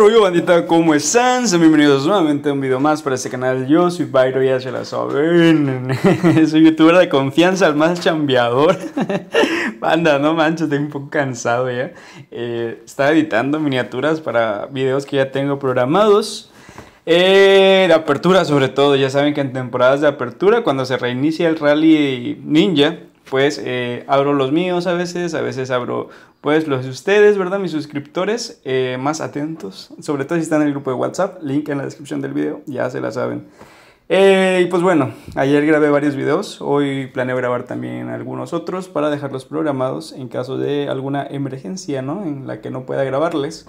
¡Hola bandita? ¿Cómo están? bienvenidos nuevamente a un video más para este canal. Yo soy Byro, ya se la saben. soy youtuber de confianza, el más chambeador. Banda, no manches, estoy un poco cansado ya. Eh, estaba editando miniaturas para videos que ya tengo programados. Eh, de apertura sobre todo, ya saben que en temporadas de apertura, cuando se reinicia el rally ninja, pues eh, abro los míos a veces, a veces abro pues los de ustedes, ¿verdad? Mis suscriptores eh, más atentos, sobre todo si están en el grupo de WhatsApp, link en la descripción del video, ya se la saben. Eh, y pues bueno, ayer grabé varios videos, hoy planeo grabar también algunos otros para dejarlos programados en caso de alguna emergencia, ¿no? En la que no pueda grabarles.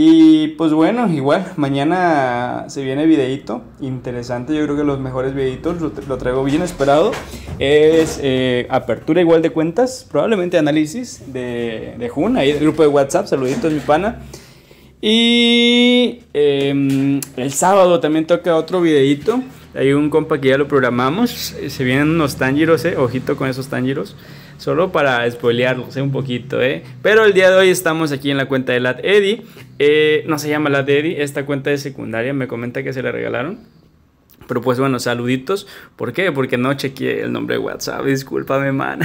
Y pues bueno, igual, mañana se viene videito interesante, yo creo que los mejores videitos, lo, traigo bien esperado, es eh, apertura igual de cuentas, probablemente análisis de, de Jun, ahí el grupo de WhatsApp, saluditos mi pana. Y em, el sábado también toca otro videito, hay un compa que ya lo programamos, eh, se vienen unos tangiros, eh, ojito con esos tangiros solo para spoilearlos eh, un poquito, ¿eh? Pero el día de hoy estamos aquí en la cuenta de Lat eh, no se llama Lat esta cuenta es secundaria, me comenta que se la regalaron. Pero pues bueno, saluditos. ¿Por qué? Porque no chequeé el nombre de WhatsApp. Discúlpame, man.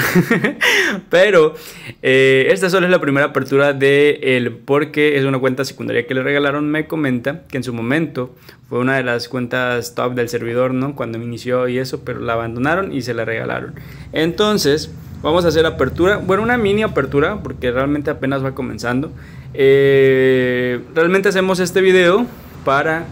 Pero eh, esta solo es la primera apertura de el... Porque es una cuenta secundaria que le regalaron. Me comenta que en su momento fue una de las cuentas top del servidor, ¿no? Cuando inició y eso. Pero la abandonaron y se la regalaron. Entonces... Vamos a hacer apertura, bueno, una mini apertura, porque realmente apenas va comenzando. Eh, realmente hacemos este video para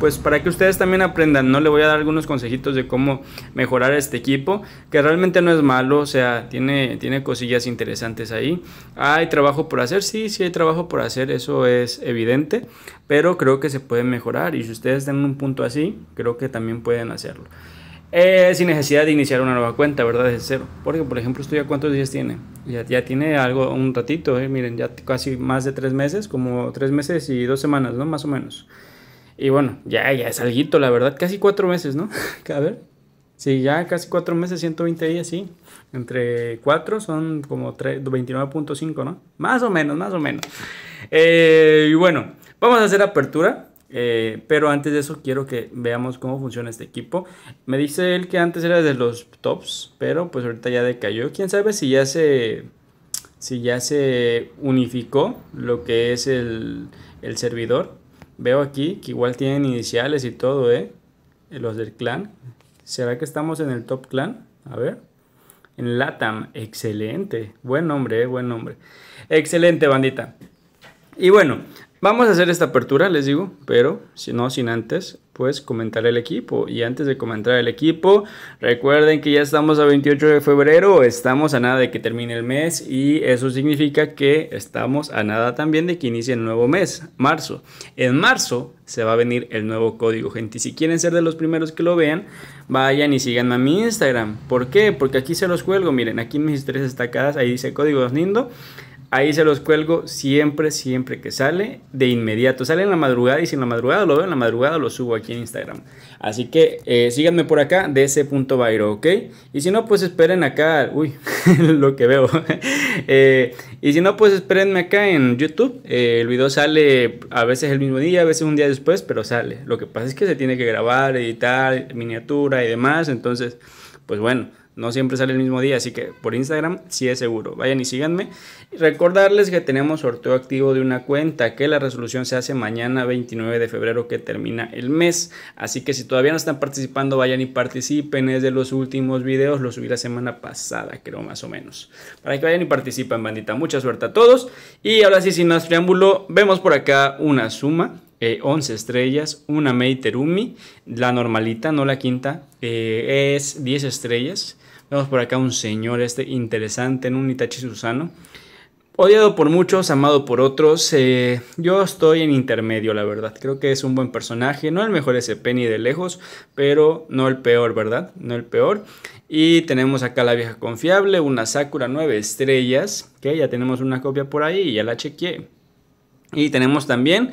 pues para que ustedes también aprendan, ¿no? Le voy a dar algunos consejitos de cómo mejorar este equipo, que realmente no es malo, o sea, tiene, tiene cosillas interesantes ahí. ¿Hay trabajo por hacer? Sí, sí hay trabajo por hacer, eso es evidente, pero creo que se puede mejorar y si ustedes tienen un punto así, creo que también pueden hacerlo. Eh, sin necesidad de iniciar una nueva cuenta, ¿verdad? es cero. Porque, por ejemplo, esto ya cuántos días tiene. Ya, ya tiene algo, un ratito, eh? miren, ya casi más de tres meses, como tres meses y dos semanas, ¿no? Más o menos. Y bueno, ya, ya es alguito, la verdad, casi cuatro meses, ¿no? A ver. Sí, ya casi cuatro meses, 120 días, sí. Entre cuatro son como 29.5, ¿no? Más o menos, más o menos. Eh, y bueno, vamos a hacer apertura eh, pero antes de eso quiero que veamos cómo funciona este equipo. Me dice él que antes era de los tops, pero pues ahorita ya decayó. Quién sabe si ya se, si ya se unificó lo que es el, el servidor. Veo aquí que igual tienen iniciales y todo, ¿eh? Los del clan. ¿Será que estamos en el top clan? A ver. En LATAM, excelente. Buen nombre, eh, buen nombre. Excelente, bandita. Y bueno, Vamos a hacer esta apertura, les digo, pero si no, sin antes, pues comentar el equipo. Y antes de comentar el equipo, recuerden que ya estamos a 28 de febrero, estamos a nada de que termine el mes y eso significa que estamos a nada también de que inicie el nuevo mes, marzo. En marzo se va a venir el nuevo código, gente. Si quieren ser de los primeros que lo vean, vayan y síganme a mi Instagram. ¿Por qué? Porque aquí se los cuelgo, miren, aquí en mis tres destacadas, ahí dice códigos lindo Ahí se los cuelgo siempre, siempre que sale, de inmediato. Sale en la madrugada y si en la madrugada lo veo, en la madrugada lo subo aquí en Instagram. Así que eh, síganme por acá de ese punto ¿ok? Y si no, pues esperen acá, uy, lo que veo. Eh, y si no, pues espérenme acá en YouTube. Eh, el video sale a veces el mismo día, a veces un día después, pero sale. Lo que pasa es que se tiene que grabar, editar, miniatura y demás. Entonces, pues bueno no siempre sale el mismo día, así que por Instagram sí es seguro. Vayan y síganme. Recordarles que tenemos sorteo activo de una cuenta, que la resolución se hace mañana 29 de febrero que termina el mes. Así que si todavía no están participando, vayan y participen. Es de los últimos videos, los subí la semana pasada, creo más o menos. Para que vayan y participen, bandita. Mucha suerte a todos. Y ahora sí, sin más preámbulo, vemos por acá una suma. 11 eh, estrellas, una Meiterumi la normalita, no la quinta, eh, es 10 estrellas. Vemos por acá un señor este interesante en un Itachi Susano. Odiado por muchos, amado por otros. Eh, yo estoy en intermedio, la verdad. Creo que es un buen personaje. No el mejor SP ni de lejos, pero no el peor, ¿verdad? No el peor. Y tenemos acá la vieja confiable, una Sakura 9 estrellas, que ya tenemos una copia por ahí y ya la chequeé. Y tenemos también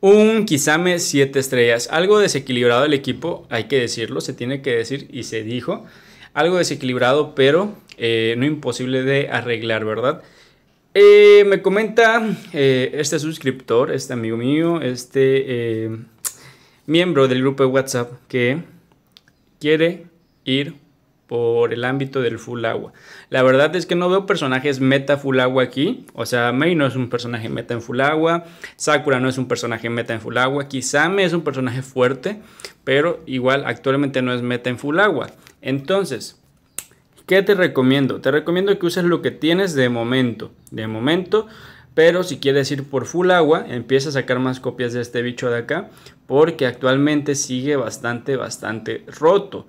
un Kisame 7 estrellas. Algo desequilibrado el equipo, hay que decirlo, se tiene que decir y se dijo. Algo desequilibrado, pero eh, no imposible de arreglar, ¿verdad? Eh, me comenta eh, este suscriptor, este amigo mío, este miembro del grupo de WhatsApp que quiere ir por el ámbito del full agua. La verdad es que no veo personajes meta full agua aquí. O sea, Mei no es un personaje meta en full agua. Sakura no es un personaje meta en full agua. Kisame es un personaje fuerte, pero igual actualmente no es meta en full agua. Entonces, ¿qué te recomiendo? Te recomiendo que uses lo que tienes de momento. De momento. Pero si quieres ir por full agua, empieza a sacar más copias de este bicho de acá. Porque actualmente sigue bastante, bastante roto.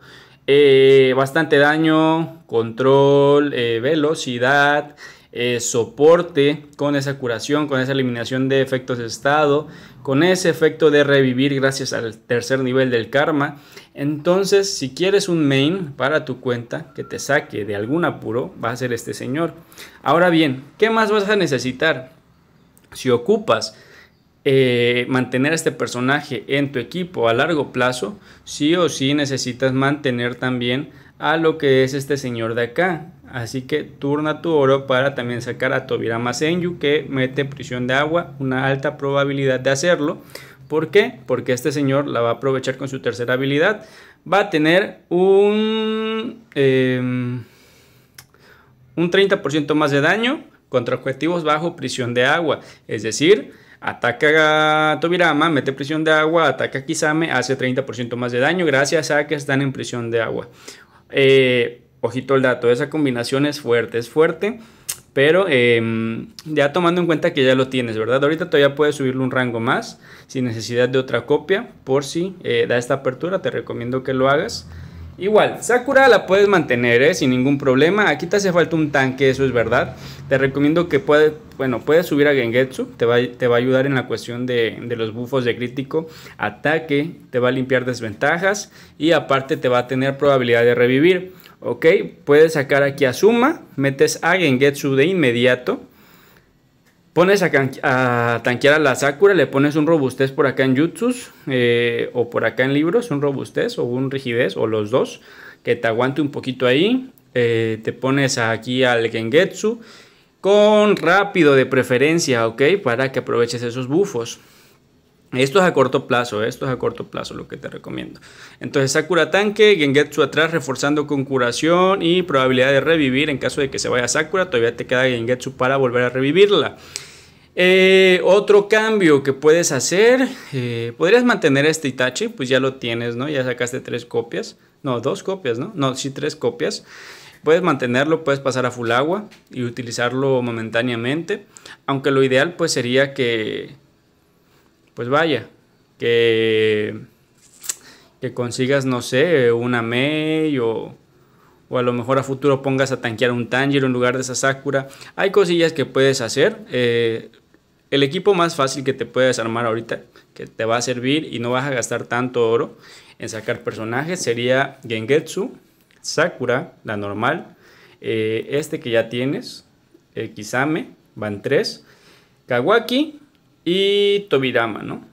Eh, bastante daño, control, eh, velocidad, eh, soporte con esa curación, con esa eliminación de efectos de estado, con ese efecto de revivir gracias al tercer nivel del karma. Entonces, si quieres un main para tu cuenta que te saque de algún apuro, va a ser este señor. Ahora bien, ¿qué más vas a necesitar? Si ocupas eh, mantener a este personaje en tu equipo a largo plazo, sí o sí necesitas mantener también a lo que es este señor de acá. Así que turna tu oro para también sacar a Tobirama Senju que mete prisión de agua, una alta probabilidad de hacerlo. ¿Por qué? Porque este señor la va a aprovechar con su tercera habilidad. Va a tener un, em, un 30% más de daño contra objetivos bajo prisión de agua. Es decir, Ataca a Tobirama, mete prisión de agua, ataca a Kisame, hace 30% más de daño gracias a que están en prisión de agua. Eh, ojito el dato, esa combinación es fuerte, es fuerte. Pero em, ya tomando en cuenta que ya lo tienes, ¿verdad? Ahorita todavía puedes subirle un rango más sin necesidad de otra copia. Por si eh, da esta apertura, te recomiendo que lo hagas. Igual, Sakura la puedes mantener ¿eh? sin ningún problema. Aquí te hace falta un tanque, eso es verdad. Te recomiendo que puedes, bueno, puedes subir a Gengetsu. Te va, te va a ayudar en la cuestión de, los bufos de crítico. Ataque, te va a limpiar desventajas. Y aparte te va a tener probabilidad de revivir. Ok, puedes sacar aquí a Suma. Metes a Gengetsu de inmediato. Pones a, a, tanquear a la Sakura, le pones un robustez por acá en Jutsus, eh, o por acá en libros, un robustez o un rigidez, o los dos, que te aguante un poquito ahí. Eh, te pones aquí al Gengetsu, con rápido de preferencia, ¿ok? Para que aproveches esos bufos. Esto es a corto plazo, ¿eh? esto es a corto plazo lo que te recomiendo. Entonces Sakura tanque, Gengetsu atrás reforzando con curación y probabilidad de revivir en caso de que se vaya Sakura, todavía te queda Gengetsu para volver a revivirla. Eh, otro cambio que puedes hacer, eh, podrías mantener este Itachi, pues ya lo tienes, ¿no? Ya sacaste tres copias, no, dos copias, ¿no? No, sí, tres copias. Puedes mantenerlo, puedes pasar a full agua y utilizarlo momentáneamente, aunque lo ideal pues sería que pues vaya, que, que consigas, no sé, una Mei o, a lo mejor a futuro pongas a tanquear un Tanjiro en lugar de esa Sakura. Hay cosillas que puedes hacer. Eh, el equipo más fácil que te puedes armar ahorita, que te va a servir y no vas a gastar tanto oro en sacar personajes, sería Gengetsu, Sakura, la normal, eh, este que ya tienes, eh, Kisame, van 3, Kawaki y Tobirama, ¿no?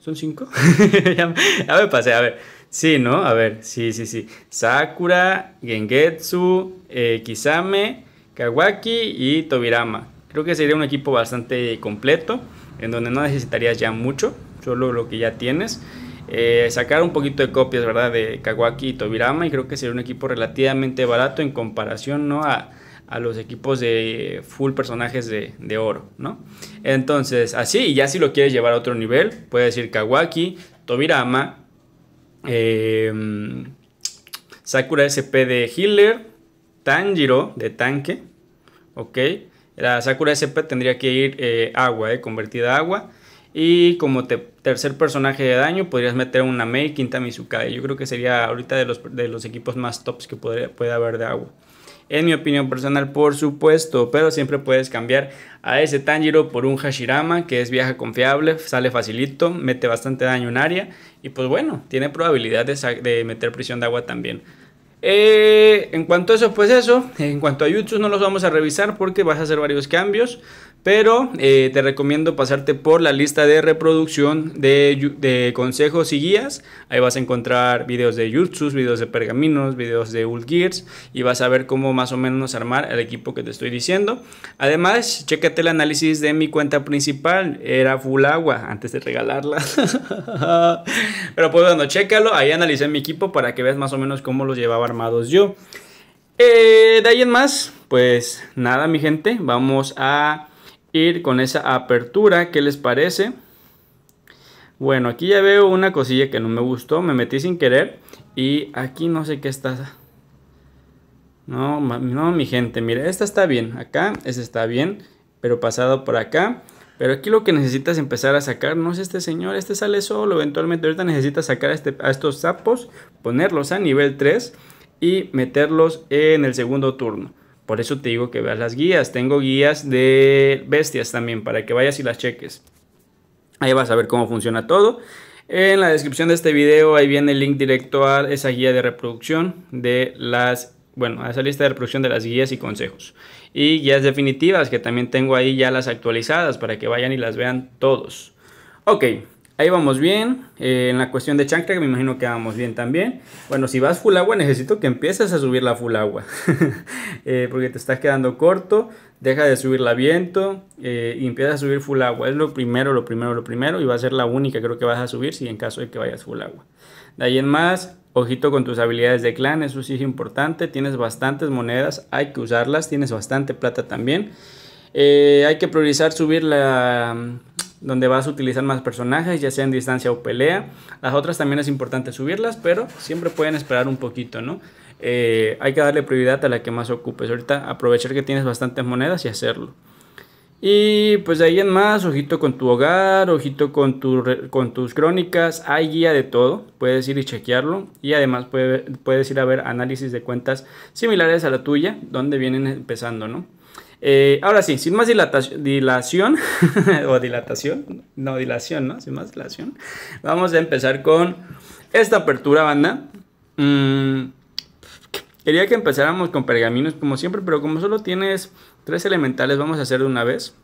¿Son cinco? ya, me pasé, a ver. Sí, ¿no? A ver, sí, sí, sí. Sakura, Gengetsu, eh, Kisame, Kawaki y Tobirama. Creo que sería un equipo bastante completo, en donde no necesitarías ya mucho, solo lo que ya tienes. Eh, sacar un poquito de copias, ¿verdad? De Kawaki y Tobirama, y creo que sería un equipo relativamente barato en comparación, ¿no? A, a los equipos de full personajes de, oro, ¿no? Entonces, así, y ya si lo quieres llevar a otro nivel, puedes decir Kawaki, Tobirama, em, Sakura SP de Healer, Tanjiro de tanque, ¿ok? La Sakura SP tendría que ir eh, agua, eh, convertida a agua. Y como tercer personaje de daño, podrías meter una Mei Quinta Mizukae. Yo creo que sería ahorita de los, de los equipos más tops que puede haber de agua en mi opinión personal, por supuesto, pero siempre puedes cambiar a ese Tanjiro por un Hashirama, que es viaja confiable, sale facilito, mete bastante daño en área, y pues bueno, tiene probabilidad de, meter prisión de agua también. Eh, en cuanto a eso, pues eso. En cuanto a Jutsu no los vamos a revisar porque vas a hacer varios cambios. Pero eh, te recomiendo pasarte por la lista de reproducción de, consejos y guías. Ahí vas a encontrar videos de Jutsus, videos de pergaminos, videos de Old Gears y vas a ver cómo más o menos armar el equipo que te estoy diciendo. Además, chécate el análisis de mi cuenta principal. Era full agua antes de regalarla. Pero pues bueno, chécalo. Ahí analicé mi equipo para que veas más o menos cómo los llevaba armados yo. Eh, de ahí en más, pues nada, mi gente. Vamos a ir con esa apertura. ¿Qué les parece? Bueno, aquí ya veo una cosilla que no me gustó. Me metí sin querer. Y aquí no sé qué está. No, no, mi gente. Mira, esta está bien. Acá, esta está bien. Pero pasado por acá. Pero aquí lo que necesitas empezar a sacar, no es este señor, este sale solo, eventualmente ahorita necesitas sacar este, a estos sapos, ponerlos a nivel 3 y meterlos en el segundo turno. Por eso te digo que veas las guías. Tengo guías de bestias también para que vayas y las cheques. Ahí vas a ver cómo funciona todo. En la descripción de este video ahí viene el link directo a esa guía de reproducción de las, bueno, a esa lista de reproducción de las guías y consejos. Y guías definitivas que también tengo ahí ya las actualizadas para que vayan y las vean todos. Ok, Ahí vamos bien. Eh, en la cuestión de que me imagino que vamos bien también. Bueno, si vas full agua, necesito que empieces a subir la full agua. Eh, porque te estás quedando corto. Deja de subir la viento. Eh, y empiezas a subir full agua. Es lo primero, lo primero, lo primero. Y va a ser la única creo que vas a subir si en caso de que vayas full agua. De ahí en más, Ojito con tus habilidades de clan, eso sí es importante. Tienes bastantes monedas, hay que usarlas. Tienes bastante plata también. hay que priorizar subir la, donde vas a utilizar más personajes, ya sea en distancia o pelea. Las otras también es importante subirlas, pero siempre pueden esperar un poquito, ¿no? Eh, hay que darle prioridad a la que más ocupes. Ahorita aprovechar que tienes bastantes monedas y hacerlo. Y pues de ahí en más, ojito con tu hogar, ojito con, tu, con tus crónicas, hay guía de todo, puedes ir y chequearlo y además puede, puedes ir a ver análisis de cuentas similares a la tuya, donde vienen empezando, ¿no? Eh, ahora sí, sin más dilación o dilatación, no dilación, ¿no? Sin más dilación, vamos a empezar con esta apertura, banda. Mm, quería que empezáramos con pergaminos, como siempre, pero como solo tienes tres elementales, vamos a hacer de una vez.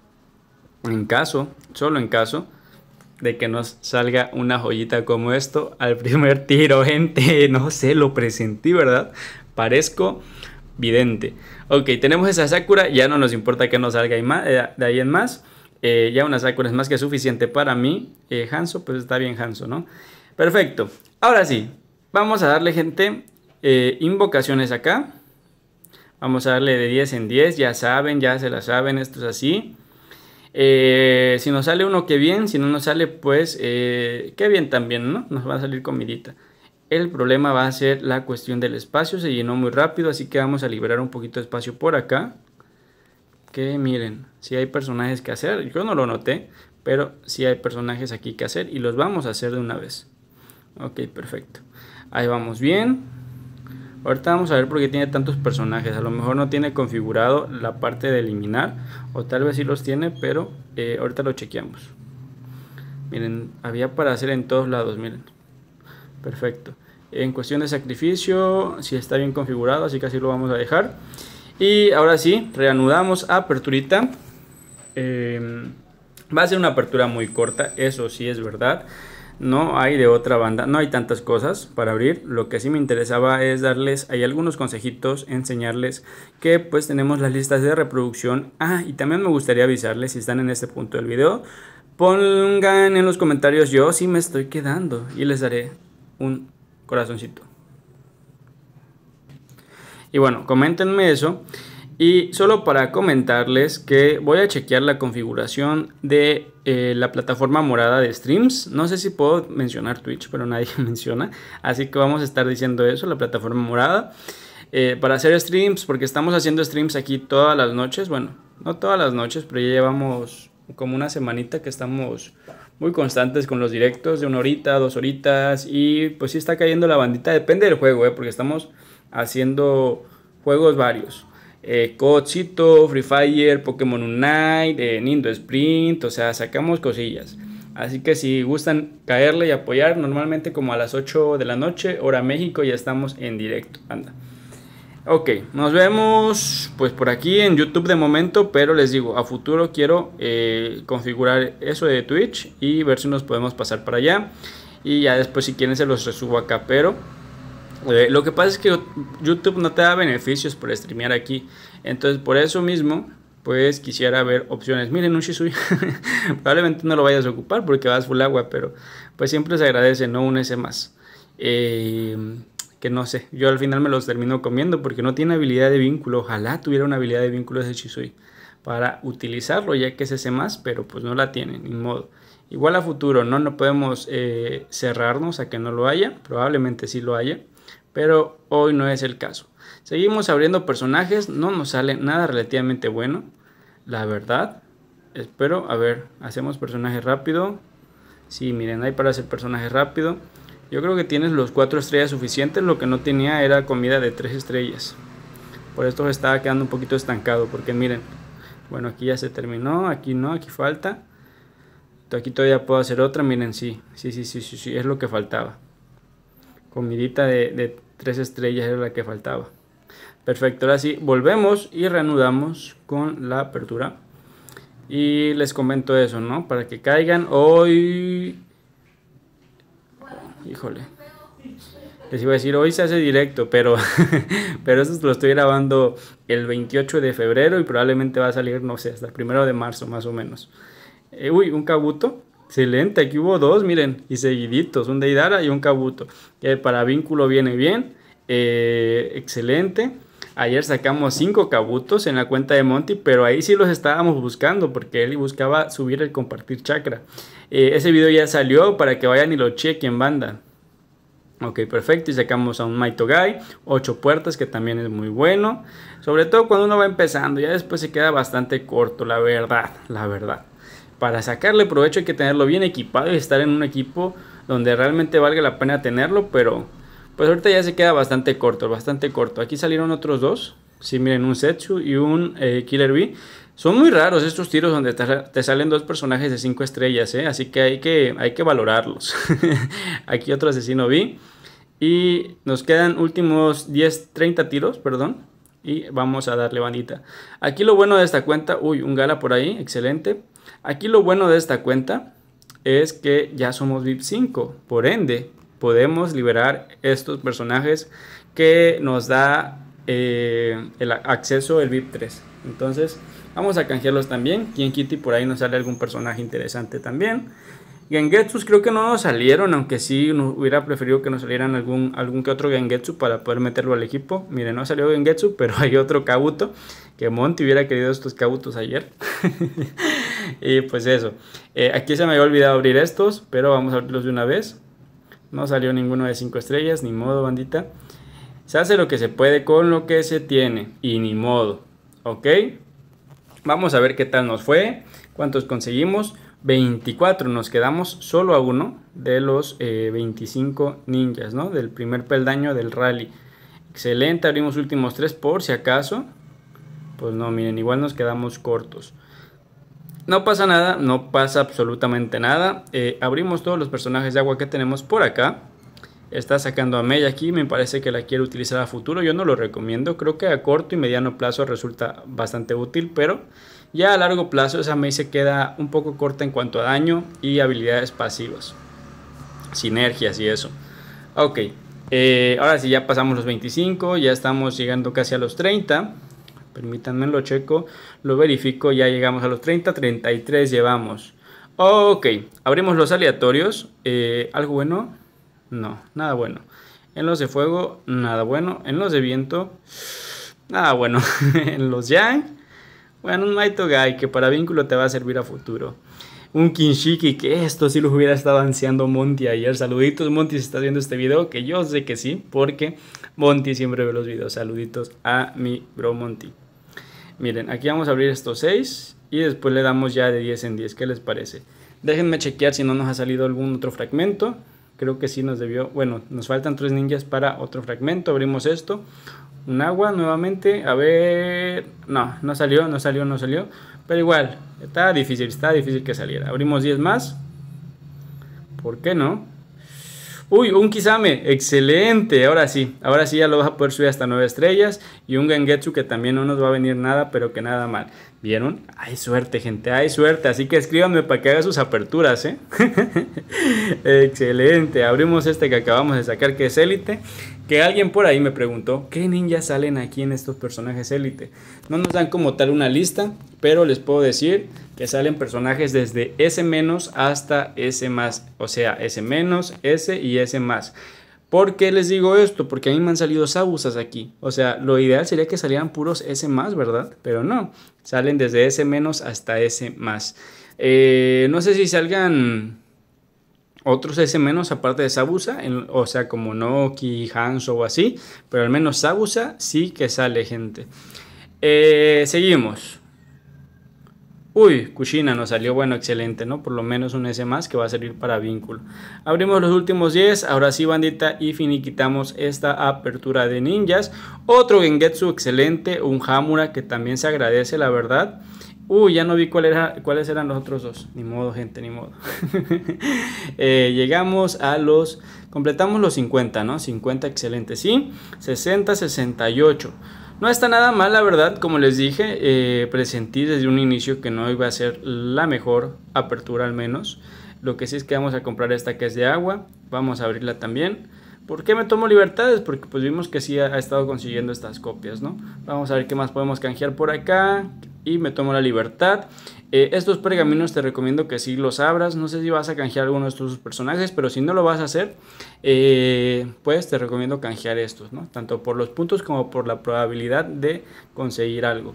En caso, solo en caso de que nos salga una joyita como esto al primer tiro, gente. No sé, lo presentí, ¿verdad? Parezco vidente. Ok, tenemos esa Sakura, ya no nos importa que no salga eh, de ahí en más. Eh, ya una Sakura es más que suficiente para mí. Eh, Hanso, pues está bien Hanso, ¿no? Perfecto. Ahora sí, vamos a darle, gente, invocaciones acá. Vamos a darle de 10 en 10, ya saben, ya se la saben, esto es así. si nos sale uno, qué bien, si no nos sale, pues qué bien también, ¿no? Nos va a salir comidita. El problema va a ser la cuestión del espacio, se llenó muy rápido, así que vamos a liberar un poquito de espacio por acá. Que miren, si hay personajes que hacer, yo no lo noté, pero si hay personajes aquí que hacer y los vamos a hacer de una vez. Ok, perfecto. Ahí vamos bien. Ahorita vamos a ver por qué tiene tantos personajes. A lo mejor no tiene configurado la parte de eliminar. O tal vez sí los tiene, pero eh, ahorita lo chequeamos. Miren, había para hacer en todos lados, miren. Perfecto. En cuestión de sacrificio, si está bien configurado, así que así lo vamos a dejar. Y ahora sí, reanudamos aperturita. Em, va a ser una apertura muy corta, eso sí es verdad. No hay de otra banda, no hay tantas cosas para abrir. Lo que sí me interesaba es darles hay algunos consejitos, enseñarles que pues tenemos las listas de reproducción. Ah, y también me gustaría avisarles si están en este punto del video. Pongan en los comentarios yo si me estoy quedando y les daré un corazoncito. Y bueno, coméntenme eso. Y solo para comentarles que voy a chequear la configuración de eh, la plataforma morada de streams. No sé si puedo mencionar Twitch, pero nadie menciona. Así que vamos a estar diciendo eso, la plataforma morada. Eh, para hacer streams, porque estamos haciendo streams aquí todas las noches. Bueno, no todas las noches, pero ya llevamos como una semanita que estamos muy constantes con los directos de una horita, dos horitas y pues sí está cayendo la bandita, depende del juego, ¿eh? porque estamos haciendo juegos varios. Eh, Free Fire, Pokémon Unite, eh, nintendo Nindo Sprint, o sea, sacamos cosillas. Así que si gustan caerle y apoyar, normalmente como a las 8 de la noche, hora México, ya estamos en directo. Anda. Ok, nos vemos pues por aquí en YouTube de momento, pero les digo, a futuro quiero eh, configurar eso de Twitch y ver si nos podemos pasar para allá. Y ya después si quieren se los resubo acá, pero eh, lo que pasa es que YouTube no te da beneficios por streamear aquí. Entonces por eso mismo pues quisiera ver opciones. Miren, un Shisui, probablemente no lo vayas a ocupar porque vas full agua, pero pues siempre se agradece, ¿no? Un S más. Eh, que no sé, yo al final me los termino comiendo porque no tiene habilidad de vínculo, ojalá tuviera una habilidad de vínculo ese Shizui para utilizarlo ya que es ese más, pero pues no la tiene, ni modo. Igual a futuro, ¿no? No podemos eh, cerrarnos a que no lo haya, probablemente sí lo haya, pero hoy no es el caso. Seguimos abriendo personajes, no nos sale nada relativamente bueno, la verdad. Espero, a ver, hacemos personaje rápido. Sí, miren, hay para hacer personaje rápido. Yo creo que tienes los cuatro estrellas suficientes, lo que no tenía era comida de tres estrellas. Por esto estaba quedando un poquito estancado, porque miren, bueno, aquí ya se terminó, aquí no, aquí falta. Aquí todavía puedo hacer otra, miren, sí, sí, sí, sí, sí, sí es lo que faltaba. Comidita de, de tres estrellas era la que faltaba. Perfecto, ahora sí, volvemos y reanudamos con la apertura. Y les comento eso, ¿no? Para que caigan hoy híjole. Les iba a decir, hoy se hace directo, pero, pero eso lo estoy grabando el 28 de febrero y probablemente va a salir, no sé, hasta el primero de marzo más o menos. Eh, uy, un cabuto. Excelente, aquí hubo dos, miren, y seguiditos, un deidara y un cabuto. Eh, para vínculo viene bien, eh, excelente. Ayer sacamos cinco cabutos en la cuenta de Monty, pero ahí sí los estábamos buscando porque él buscaba subir el compartir chakra. Eh, ese video ya salió para que vayan y lo chequen, banda. Ok, perfecto. Y sacamos a un Maito Guy, 8 puertas, que también es muy bueno. Sobre todo cuando uno va empezando, ya después se queda bastante corto, la verdad, la verdad. Para sacarle provecho hay que tenerlo bien equipado y estar en un equipo donde realmente valga la pena tenerlo, pero pues ahorita ya se queda bastante corto, bastante corto. Aquí salieron otros dos. Sí, miren, un Setsu y un eh, Killer Bee. Son muy raros estos tiros donde te, salen dos personajes de 5 estrellas, ¿eh? Así que hay que, hay que valorarlos. Aquí otro asesino vi. Y nos quedan últimos 10, 30 tiros, perdón. Y vamos a darle bandita. Aquí lo bueno de esta cuenta... Uy, un gala por ahí, excelente. Aquí lo bueno de esta cuenta es que ya somos VIP 5. Por ende, podemos liberar estos personajes que nos da eh, el acceso el VIP 3. Entonces vamos a canjearlos también. Quien Kitty por ahí nos sale algún personaje interesante también. Gengetsu creo que no nos salieron, aunque sí hubiera preferido que nos salieran algún, algún que otro Gengetsu para poder meterlo al equipo. Mire, no salió Gengetsu, pero hay otro Kabuto, que Monty hubiera querido estos Kabutos ayer. y pues eso, eh, aquí se me había olvidado abrir estos, pero vamos a abrirlos de una vez. No salió ninguno de 5 estrellas, ni modo, bandita. Se hace lo que se puede con lo que se tiene y ni modo, ¿ok? Vamos a ver qué tal nos fue, cuántos conseguimos. 24, nos quedamos solo a uno de los 25 eh, ninjas, ¿no? Del primer peldaño del rally. Excelente, abrimos últimos tres por si acaso. Pues no, miren, igual nos quedamos cortos. No pasa nada, no pasa absolutamente nada. Eh, abrimos todos los personajes de agua que tenemos por acá. Está sacando a Mei aquí, me parece que la quiere utilizar a futuro. Yo no lo recomiendo, creo que a corto y mediano plazo resulta bastante útil, pero ya a largo plazo esa Mei se queda un poco corta en cuanto a daño y habilidades pasivas. Sinergias y eso. Ok, eh, ahora sí ya pasamos los 25, ya estamos llegando casi a los 30. Permítanme, lo checo, lo verifico, ya llegamos a los 30, 33 llevamos. Ok, abrimos los aleatorios. Eh, ¿Algo bueno? No, nada bueno. En los de fuego, nada bueno. En los de viento, nada bueno. en los yang, bueno, un guy que para vínculo te va a servir a futuro. Un Kinshiki que esto sí lo hubiera estado ansiando Monty ayer. Saluditos Monty si estás viendo este video, que yo sé que sí, porque Monty siempre ve los videos. Saluditos a mi bro Monty. Miren, aquí vamos a abrir estos 6 y después le damos ya de 10 en 10. ¿Qué les parece? Déjenme chequear si no nos ha salido algún otro fragmento. Creo que sí nos debió... Bueno, nos faltan 3 ninjas para otro fragmento. Abrimos esto. Un agua nuevamente. A ver... No, no salió, no salió, no salió. Pero igual, está difícil, está difícil que saliera. Abrimos 10 más. ¿Por qué no? Uy, un Kisame, excelente, ahora sí, ahora sí ya lo vas a poder subir hasta 9 estrellas y un Gengetsu que también no nos va a venir nada, pero que nada mal. ¿Vieron? Hay suerte, gente, hay suerte. Así que escríbanme para que haga sus aperturas, ¿eh? Excelente. Abrimos este que acabamos de sacar, que es élite. Que alguien por ahí me preguntó, ¿qué ninjas salen aquí en estos personajes élite? No nos dan como tal una lista, pero les puedo decir que salen personajes desde S- hasta S+, o sea, S-, S y S+. ¿Por qué les digo esto? Porque a mí me han salido sabusas aquí. O sea, lo ideal sería que salieran puros S más, ¿verdad? Pero no. Salen desde S menos hasta S más. Eh, no sé si salgan otros S menos aparte de Sabusa, o sea, como Noki, Hanzo o así, pero al menos Sabusa sí que sale, gente. Eh, seguimos. Uy, Kushina nos salió bueno, excelente, ¿no? Por lo menos un S más que va a servir para vínculo. Abrimos los últimos 10, ahora sí bandita y finiquitamos esta apertura de ninjas. Otro Gengetsu excelente, un Hamura que también se agradece, la verdad. Uy, ya no vi cuáles eran los otros dos. Ni modo, gente, ni modo. Eh, llegamos a los... Completamos los 50, ¿no? 50, excelente, sí. 60, 68. No está nada mal, la verdad, como les dije, eh, presentí desde un inicio que no iba a ser la mejor apertura al menos. Lo que sí es que vamos a comprar esta que es de agua, vamos a abrirla también. ¿Por qué me tomo libertades? Porque pues vimos que sí ha estado consiguiendo estas copias, ¿no? Vamos a ver qué más podemos canjear por acá y me tomo la libertad. Eh, estos pergaminos te recomiendo que sí los abras. No sé si vas a canjear alguno de estos personajes, pero si no lo vas a hacer, eh, pues te recomiendo canjear estos, ¿no? Tanto por los puntos como por la probabilidad de conseguir algo.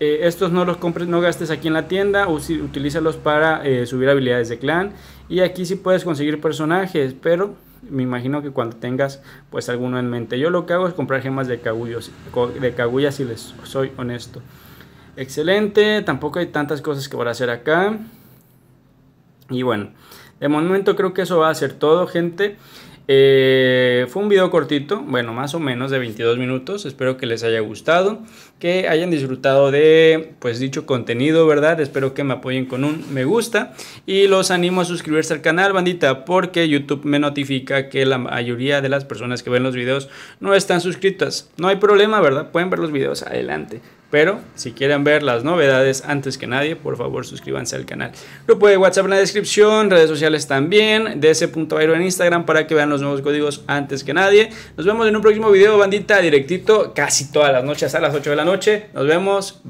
Eh, estos no los compres, no gastes aquí en la tienda, utilízalos para subir habilidades de clan. Y aquí sí puedes conseguir personajes, pero me imagino que cuando tengas pues alguno en mente. Yo lo que hago es comprar gemas de, cagullos, de cagullas si les soy honesto excelente. Tampoco hay tantas cosas que voy a hacer acá. Y bueno, de momento creo que eso va a ser todo, gente. Eh, fue un video cortito, bueno, más o menos de 22 minutos. Espero que les haya gustado, que hayan disfrutado de, pues, dicho contenido, ¿verdad? Espero que me apoyen con un me gusta y los animo a suscribirse al canal, bandita, porque YouTube me notifica que la mayoría de las personas que ven los videos no están suscritas. No hay problema, ¿verdad? Pueden ver los videos adelante. Pero si quieren ver las novedades antes que nadie, por favor suscríbanse al canal. Lo de WhatsApp en la descripción, redes sociales también, dc.airo en Instagram para que vean los nuevos códigos antes que nadie. Nos vemos en un próximo video, bandita, directito, casi todas las noches a las 8 de la noche. Nos vemos.